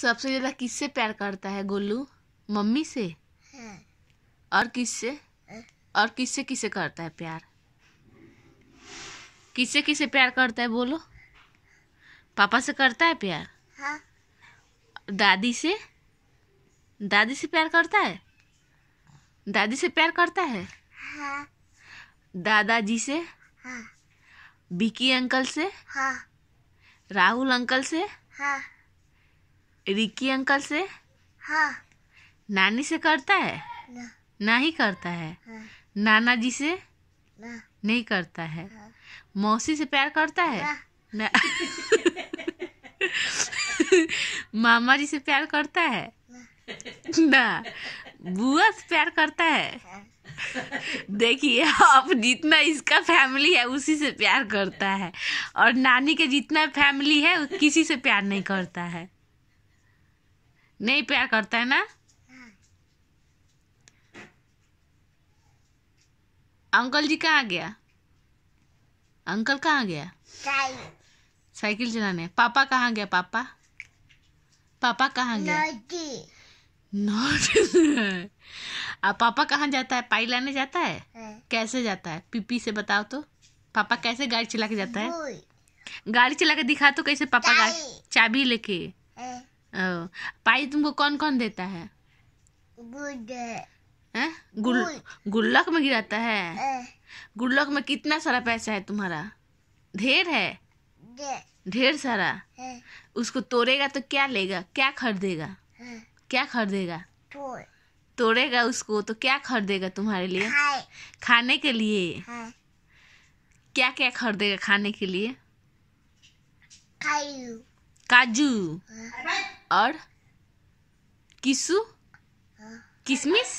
सबसे ज्यादा किससे प्यार करता है गोलू मम्मी से हाँ। और किससे और किससे किससे करता है प्यार किससे किसे प्यार करता है बोलो पापा से करता है प्यार हाँ। दादी से दादी से प्यार करता है दादी से प्यार करता है हाँ। दादाजी से हाँ। बिकी अंकल से हाँ। राहुल अंकल से हाँ। रिकी अंकल से हाँ नानी से करता है ना, ना ही करता है हाँ। नाना जी से ना। नहीं करता है हाँ। मौसी से प्यार करता है ना, ना। मामा जी से प्यार करता है ना बुआ से प्यार करता है हाँ। देखिए आप जितना इसका फैमिली है उसी से प्यार करता है और नानी के जितना फैमिली है किसी से प्यार नहीं करता है नहीं प्यार करता है ना अंकल जी कहाँ गया अंकल कहाँ गया साइकिल चलाने पापा कहाँ गया पापा पापा कहाँ गया अब पापा कहाँ जाता है पाई लाने जाता है हाँ। कैसे जाता है पीपी से बताओ तो पापा कैसे गाड़ी चला के जाता है गाड़ी चला के दिखा तो कैसे पापा गाड़ी चाबी लेके पाई तुमको कौन कौन देता है गुल्लक में गिराता है गुल्लक में कितना सारा पैसा है तुम्हारा ढेर है ढेर सारा उसको तोड़ेगा तो क्या लेगा क्या खरीदेगा क्या खरीदेगा तोड़ेगा उसको तो क्या खरीदेगा तुम्हारे लिए खाने के लिए हाँ। क्या क्या खरीदेगा खाने के लिए काजू हाँ। और किसु किसमिस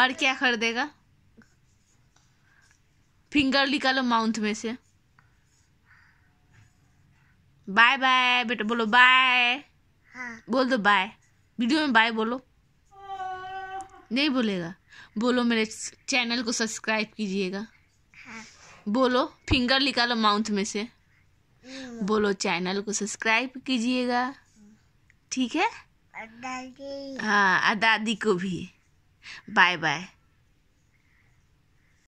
और क्या खरीदेगा फिंगर निकालो माउंथ में से बाय बाय बेटा बोलो बाय बोल दो बाय वीडियो में बाय बोलो नहीं बोलेगा बोलो मेरे चैनल को सब्सक्राइब कीजिएगा बोलो फिंगर निकालो माउथ में से बोलो चैनल को सब्सक्राइब कीजिएगा ठीक है हाँ दादी को भी बाय बाय